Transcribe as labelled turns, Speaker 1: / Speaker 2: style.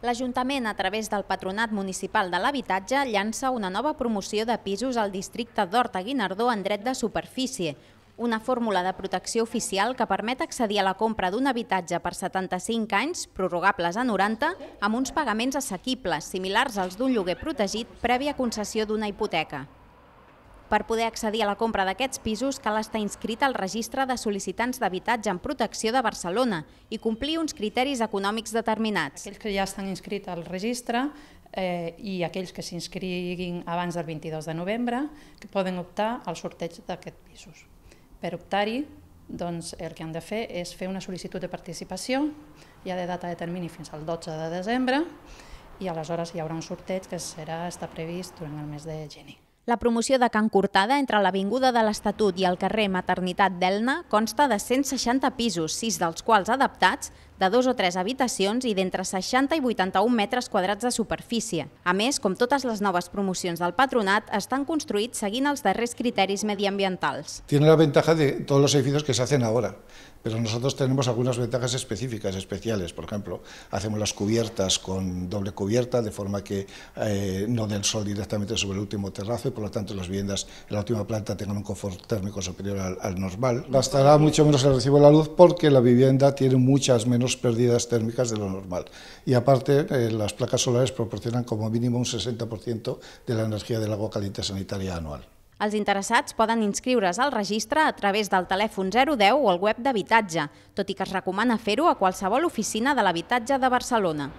Speaker 1: L'Ajuntament, a través del Patronat Municipal de l'Habitatge, llança una nova promoció de pisos al districte d'Horta-Guinardó en dret de superfície, una fórmula de protecció oficial que permet accedir a la compra d'un habitatge per 75 anys, prorrogables a 90, amb uns pagaments assequibles, similars als d'un lloguer protegit prèvia concessió d'una hipoteca. Per poder accedir a la compra d'aquests pisos cal estar inscrit al registre de sol·licitants d'habitatge en protecció de Barcelona i complir uns criteris econòmics determinats.
Speaker 2: Aquells que ja estan inscrits al registre eh, i aquells que s'inscriguin abans del 22 de novembre poden optar al sorteig d'aquests pisos. Per optar-hi, doncs el que han de fer és fer una sol·licitud de participació, ja de data de termini fins al 12 de desembre, i aleshores hi haurà un sorteig que serà, està previst durant el mes de gener.
Speaker 1: La promoció de Can Cortada entre l'Avinguda de l'Estatut i el carrer Maternitat d'Elna consta de 160 pisos, sis dels quals adaptats, de dos o tres habitaciones y de entre 60 y 81 metros cuadrados de superficie. A mes todas todas las nuevas promociones del patronat, están construidos siguiendo los darrers criterios medioambientales.
Speaker 3: Tiene la ventaja de todos los edificios que se hacen ahora, pero nosotros tenemos algunas ventajas específicas, especiales. Por ejemplo, hacemos las cubiertas con doble cubierta, de forma que eh, no del sol directamente sobre el último terrazo y por lo tanto las viviendas en la última planta tengan un confort térmico superior al, normal. Bastará mucho menos el recibo de la luz porque la vivienda tiene muchas menos menos pérdidas térmicas de lo normal. Y aparte, eh, las placas solares proporcionan como mínimo un 60% de la energía del agua caliente sanitaria anual.
Speaker 1: Els interessats poden inscriure's al registre a través del telèfon 010 o el web d'habitatge, tot i que es recomana fer-ho a qualsevol oficina de l'habitatge de Barcelona.